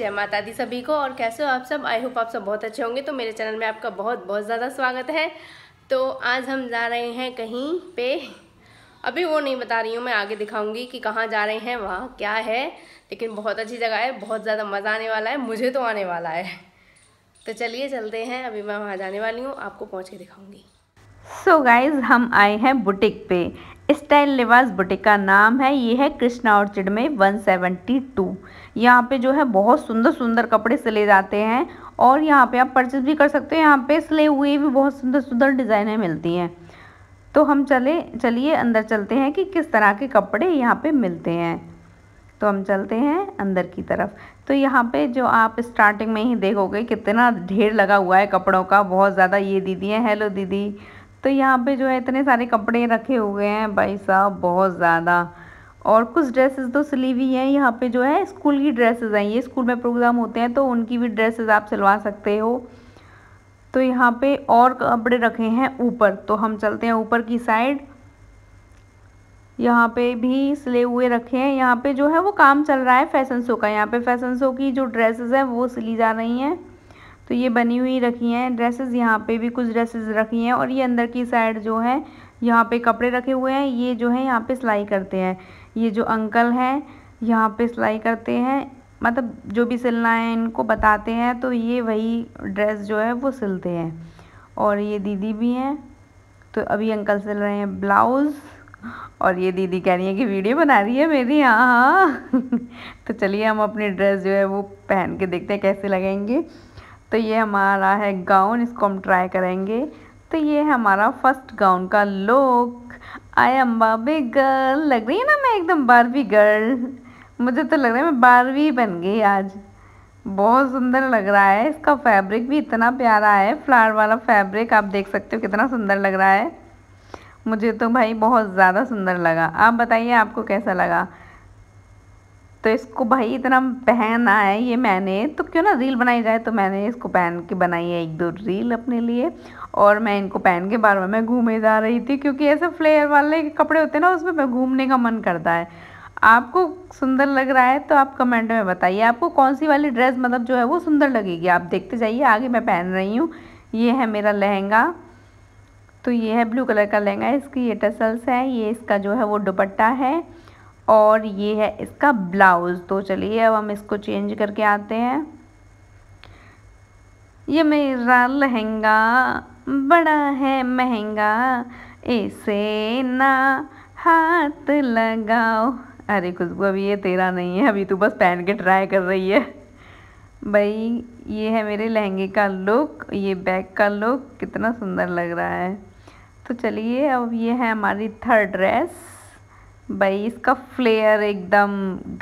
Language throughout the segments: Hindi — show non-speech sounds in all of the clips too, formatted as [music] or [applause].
जय माता दी सभी को और कैसे हो आप सब आई होप आप सब बहुत अच्छे होंगे तो मेरे चैनल में आपका बहुत बहुत ज़्यादा स्वागत है तो आज हम जा रहे हैं कहीं पे अभी वो नहीं बता रही हूँ मैं आगे दिखाऊंगी कि कहाँ जा रहे हैं वहाँ क्या है लेकिन बहुत अच्छी जगह है बहुत ज़्यादा मज़ा आने वाला है मुझे तो आने वाला है तो चलिए चलते हैं अभी मैं वहाँ जाने वाली हूँ आपको पहुँच के दिखाऊँगी सो so गाइज हम आए हैं बुटीक पे स्टाइल लिवास बुटीक का नाम है ये है कृष्णा ऑर्चिड में 172 यहाँ पर जो है बहुत सुंदर सुंदर कपड़े सिले जाते हैं और यहाँ पे आप परचेज भी कर सकते हो यहाँ पे सिले हुए भी बहुत सुंदर सुंदर डिज़ाइनें मिलती हैं तो हम चले चलिए अंदर चलते हैं कि किस तरह के कपड़े यहाँ पे मिलते हैं तो हम चलते हैं अंदर की तरफ तो यहाँ पे जो आप स्टार्टिंग में ही देखोगे कितना ढेर लगा हुआ है कपड़ों का बहुत ज़्यादा ये दीदी हैं हेलो दीदी तो यहाँ पे जो है इतने सारे कपड़े रखे हुए हैं भाई साहब बहुत ज़्यादा और कुछ ड्रेसेस तो सिली हुई हैं यहाँ पे जो है स्कूल की ड्रेसेस हैं ये स्कूल में प्रोग्राम होते हैं तो उनकी भी ड्रेसेस आप सिलवा सकते हो तो यहाँ पे और कपड़े रखे हैं ऊपर तो हम चलते हैं ऊपर की साइड यहाँ पे भी सिले हुए रखे हैं यहाँ पे जो है वो काम चल रहा है फैशन शो का यहाँ पे फैशन शो की जो ड्रेसेस हैं वो सिली जा रही हैं तो ये बनी हुई रखी हैं ड्रेसेस यहाँ पे भी कुछ ड्रेसेस रखी हैं और ये अंदर की साइड जो है यहाँ पे कपड़े रखे हुए हैं ये जो है यहाँ पे सिलाई करते हैं ये जो अंकल हैं यहाँ पे सिलाई करते हैं मतलब जो भी सिलना है इनको बताते हैं तो ये वही ड्रेस जो है वो सिलते हैं और ये दीदी भी हैं तो अभी अंकल सिल रहे हैं ब्लाउज़ और ये दीदी कह रही है कि वीडियो बना रही है मेरी हाँ हाँ [laughs] तो चलिए हम अपनी ड्रेस जो है वो पहन के देखते हैं कैसे लगेंगे तो ये हमारा है गाउन इसको हम ट्राई करेंगे तो ये हमारा फर्स्ट गाउन का लुक आई एम बाबी गर्ल लग रही है ना मैं एकदम बारवी गर्ल मुझे तो लग रहा है मैं बारवी बन गई आज बहुत सुंदर लग रहा है इसका फैब्रिक भी इतना प्यारा है फ्लावर वाला फैब्रिक आप देख सकते हो कितना सुंदर लग रहा है मुझे तो भाई बहुत ज़्यादा सुंदर लगा आप बताइए आपको कैसा लगा तो इसको भाई इतना पहना है ये मैंने तो क्यों ना रील बनाई जाए तो मैंने इसको पहन के बनाई है एक दो रील अपने लिए और मैं इनको पहन के बार बार मैं घूमे जा रही थी क्योंकि ऐसे फ्लेयर वाले कपड़े होते हैं ना उसमें मैं घूमने का मन करता है आपको सुंदर लग रहा है तो आप कमेंट में बताइए आपको कौन सी वाली ड्रेस मतलब जो है वो सुंदर लगेगी आप देखते जाइए आगे मैं पहन रही हूँ ये है मेरा लहंगा तो ये है ब्लू कलर का लहंगा इसकी ये टसल्स है ये इसका जो है वो दुपट्टा है और ये है इसका ब्लाउज़ तो चलिए अब हम इसको चेंज करके आते हैं ये मेरा लहंगा बड़ा है महंगा इसे ना हाथ लगाओ अरे खुशबू अभी ये तेरा नहीं है अभी तू बस पहन के ट्राई कर रही है भाई ये है मेरे लहंगे का लुक ये बैग का लुक कितना सुंदर लग रहा है तो चलिए अब ये है हमारी थर्ड ड्रेस भाई इसका फ्लेयर एकदम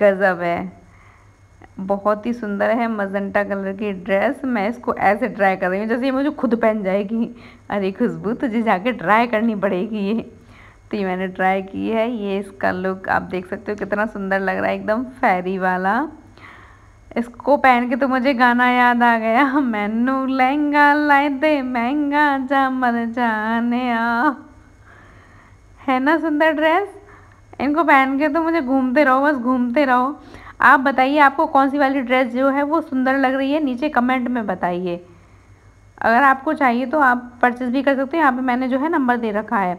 गज़ब है बहुत ही सुंदर है मजंटा कलर की ड्रेस मैं इसको ऐसे ट्राई कर रही हूँ जैसे ये मुझे खुद पहन जाएगी अरे खुशबू तुझे जाके ट्राई करनी पड़ेगी ये तो ये मैंने ट्राई की है ये इसका लुक आप देख सकते हो कितना सुंदर लग रहा है एकदम फैरी वाला इसको पहन के तो मुझे गाना याद आ गया मैनू लहंगा लाए दे महंगा जा मर जाने आ है ना सुंदर ड्रेस इनको पहन के तो मुझे घूमते रहो बस घूमते रहो आप बताइए आपको कौन सी वाली ड्रेस जो है वो सुंदर लग रही है नीचे कमेंट में बताइए अगर आपको चाहिए तो आप परचेज़ भी कर सकते हैं यहाँ पे मैंने जो है नंबर दे रखा है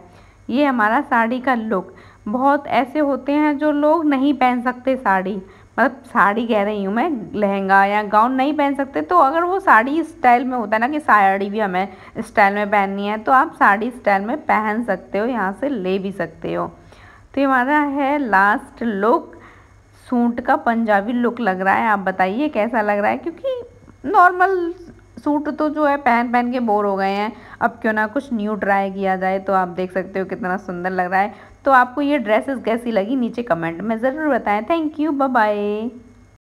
ये हमारा साड़ी का लुक बहुत ऐसे होते हैं जो लोग नहीं पहन सकते साड़ी मतलब साड़ी कह रही हूँ मैं लहंगा या गाउन नहीं पहन सकते तो अगर वो साड़ी स्टाइल में होता है ना कि साड़ी भी हमें स्टाइल में पहननी है तो आप साड़ी स्टाइल में पहन सकते हो यहाँ से ले भी सकते हो तो हमारा है लास्ट लुक सूट का पंजाबी लुक लग रहा है आप बताइए कैसा लग रहा है क्योंकि नॉर्मल सूट तो जो है पहन पहन के बोर हो गए हैं अब क्यों ना कुछ न्यू ट्राई किया जाए तो आप देख सकते हो कितना सुंदर लग रहा है तो आपको ये ड्रेसेस कैसी लगी नीचे कमेंट में ज़रूर बताएं थैंक यू बाय